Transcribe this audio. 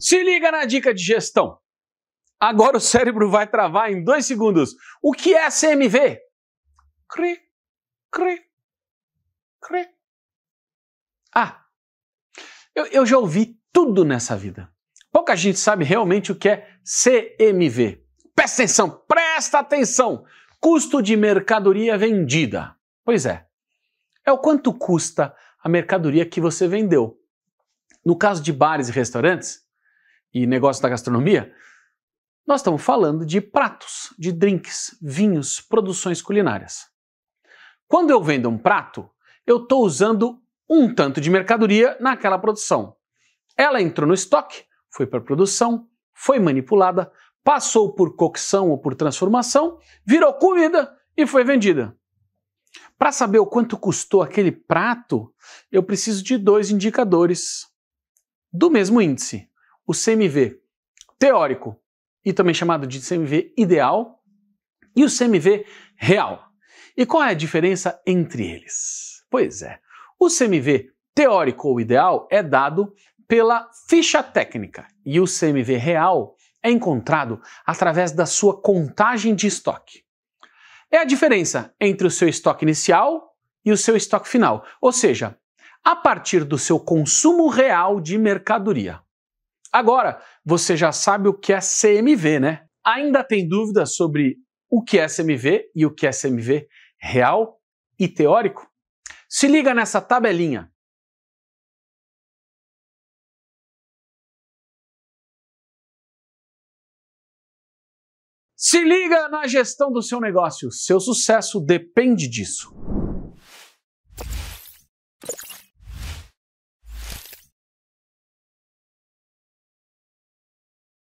Se liga na dica de gestão. Agora o cérebro vai travar em dois segundos. O que é CMV? Cri, cri, cri. Ah, eu, eu já ouvi tudo nessa vida. Pouca gente sabe realmente o que é CMV. Presta atenção, presta atenção! Custo de mercadoria vendida. Pois é, é o quanto custa a mercadoria que você vendeu. No caso de bares e restaurantes, e negócio da gastronomia, nós estamos falando de pratos, de drinks, vinhos, produções culinárias. Quando eu vendo um prato, eu estou usando um tanto de mercadoria naquela produção. Ela entrou no estoque, foi para produção, foi manipulada, passou por cocção ou por transformação, virou comida e foi vendida. Para saber o quanto custou aquele prato, eu preciso de dois indicadores do mesmo índice, o CMV teórico, e também chamado de CMV ideal, e o CMV real. E qual é a diferença entre eles? Pois é, o CMV teórico ou ideal é dado pela ficha técnica e o CMV real é encontrado através da sua contagem de estoque. É a diferença entre o seu estoque inicial e o seu estoque final, ou seja, a partir do seu consumo real de mercadoria. Agora, você já sabe o que é CMV, né? Ainda tem dúvidas sobre o que é CMV e o que é CMV real e teórico? Se liga nessa tabelinha. Se liga na gestão do seu negócio. Seu sucesso depende disso.